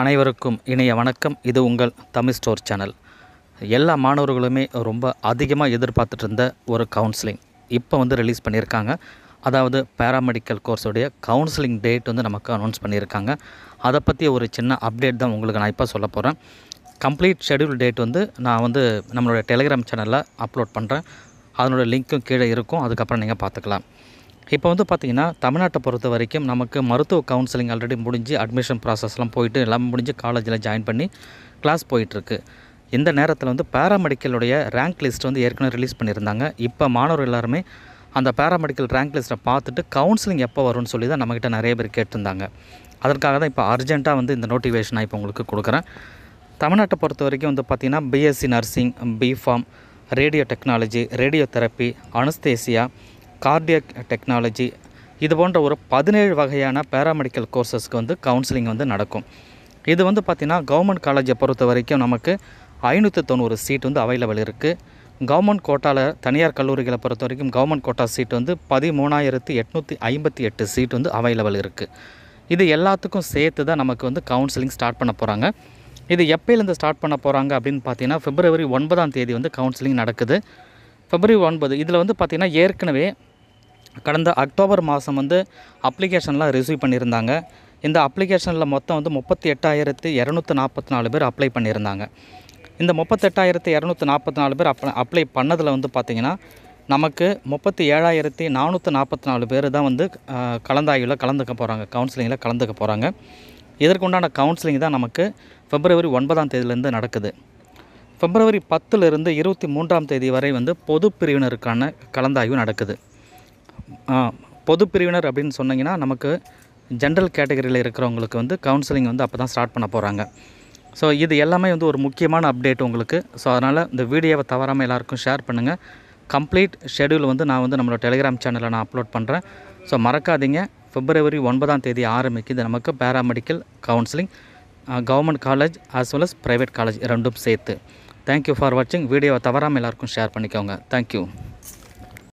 அனைவருக்கும் இணைய வணக்கம் இது உங்கள் தமிழ் ஸ்டோர் சேனல் எல்லா மாணவர்களுமே ரொம்ப அதிகமாக எதிர்பார்த்துட்டு இருந்த ஒரு கவுன்சிலிங் இப்போ வந்து ரிலீஸ் பண்ணியிருக்காங்க அதாவது பேராமெடிக்கல் கோர்ஸுடைய கவுன்சிலிங் டேட் வந்து நமக்கு அனௌன்ஸ் பண்ணியிருக்காங்க அதை பற்றி ஒரு சின்ன அப்டேட் தான் உங்களுக்கு நான் இப்போ சொல்ல போகிறேன் கம்ப்ளீட் ஷெடியூல் டேட் வந்து நான் வந்து நம்மளுடைய டெலிகிராம் சேனலில் அப்லோட் பண்ணுறேன் அதனுடைய லிங்க்கும் கீழே இருக்கும் அதுக்கப்புறம் நீங்கள் பார்த்துக்கலாம் இப்போ வந்து பார்த்திங்கன்னா தமிழ்நாட்டை பொறுத்த வரைக்கும் நமக்கு மருத்துவ கவுன்சிலிங் ஆல்ரெடி முடிஞ்சு அட்மிஷன் ப்ராசஸ்லாம் போயிட்டு எல்லாமே முடிஞ்சு காலேஜில் ஜாயின் பண்ணி கிளாஸ் போயிட்டுருக்கு இந்த நேரத்தில் வந்து பேராமெடிக்கலுடைய ரேங்க் லிஸ்ட் வந்து ஏற்கனவே ரிலீஸ் பண்ணியிருந்தாங்க இப்போ மாணவர் எல்லாருமே அந்த பேராமெடிக்கல் ரேங்க் லிஸ்ட்டை பார்த்துட்டு கவுன்சிலிங் எப்போ வரும்னு சொல்லி தான் நம்மக்கிட்ட நிறைய பேர் கேட்டிருந்தாங்க அதற்காக தான் இப்போ அர்ஜென்ட்டாக வந்து இந்த நோட்டிஃபிகேஷனாக இப்போ உங்களுக்கு கொடுக்குறேன் தமிழ்நாட்டை பொறுத்த வரைக்கும் வந்து பார்த்திங்கன்னா BSc nursing BPharm radio technology radio therapy anaesthesia cardiac technology இது போன்ற ஒரு பதினேழு வகையான பேராமெடிக்கல் கோர்சஸ்க்கு வந்து கவுன்சிலிங் வந்து நடக்கும் இது வந்து பார்த்திங்கன்னா கவர்மெண்ட் காலேஜை பொறுத்த வரைக்கும் நமக்கு ஐநூற்றி தொண்ணூறு சீட் வந்து அவைலபிள் இருக்குது கவர்மெண்ட் கோட்டாவில் தனியார் கல்லூரிகளை பொறுத்த வரைக்கும் கவர்மெண்ட் கோட்டா சீட் வந்து பதிமூணாயிரத்து எட்நூற்றி ஐம்பத்தி எட்டு சீட் வந்து அவைலபிள் இருக்குது இது எல்லாத்துக்கும் சேர்த்து தான் நமக்கு வந்து கவுன்சிலிங் ஸ்டார்ட் பண்ண போகிறாங்க இது எப்போலேருந்து ஸ்டார்ட் பண்ண போகிறாங்க அப்படின்னு பார்த்தீங்கன்னா பிப்ரவரி ஒன்பதாம் தேதி வந்து கவுன்சிலிங் நடக்குது பிப்ரவரி ஒன்பது இதில் வந்து பார்த்திங்கன்னா ஏற்கனவே கடந்த அக்டோபர் மாதம் வந்து அப்ளிகேஷன்லாம் ரிசீவ் பண்ணியிருந்தாங்க இந்த அப்ளிகேஷனில் மொத்தம் வந்து முப்பத்தி எட்டாயிரத்து இரநூத்தி நாற்பத்தி நாலு பேர் அப்ளை பண்ணியிருந்தாங்க இந்த முப்பத்தெட்டாயிரத்து இரநூத்தி நாற்பத்தி நாலு பேர் அப்ள அப்ளை பண்ணதில் வந்து பார்த்திங்கன்னா நமக்கு முப்பத்தி ஏழாயிரத்தி நானூற்றி நாற்பத்தி நாலு பேர் தான் வந்து கலந்தாய்வில் கலந்துக்க போகிறாங்க கவுன்சிலிங்கில் கலந்துக்க போகிறாங்க இதற்குண்டான கவுன்சிலிங் தான் நமக்கு பிப்ரவரி ஒன்பதாம் தேதியிலேருந்து நடக்குது பிப்ரவரி பத்துலேருந்து இருபத்தி மூன்றாம் தேதி வரை வந்து பொது பிரிவினருக்கான கலந்தாய்வு நடக்குது பொது பிரிவினர் அப்படின்னு சொன்னீங்கன்னா நமக்கு ஜென்ரல் கேட்டகரியில் இருக்கிறவங்களுக்கு வந்து கவுன்சிலிங் வந்து அப்போ தான் ஸ்டார்ட் பண்ண போகிறாங்க ஸோ இது எல்லாமே வந்து ஒரு முக்கியமான அப்டேட் உங்களுக்கு ஸோ அதனால் இந்த வீடியோவை தவறாமல் எல்லாருக்கும் ஷேர் பண்ணுங்கள் கம்ப்ளீட் ஷெடியூல் வந்து நான் வந்து நம்மளோட டெலிகிராம் சேனலில் நான் அப்லோட் பண்ணுறேன் ஸோ மறக்காதீங்க பிப்ரவரி ஒன்பதாம் தேதி ஆரம்பிக்குது நமக்கு paramedical counselling government college as well as private college ரெண்டும் சேர்த்து தேங்க்யூ ஃபார் வாட்சிங் வீடியோவை தவறாமல் எல்லாருக்கும் ஷேர் பண்ணிக்கோங்க தேங்க்யூ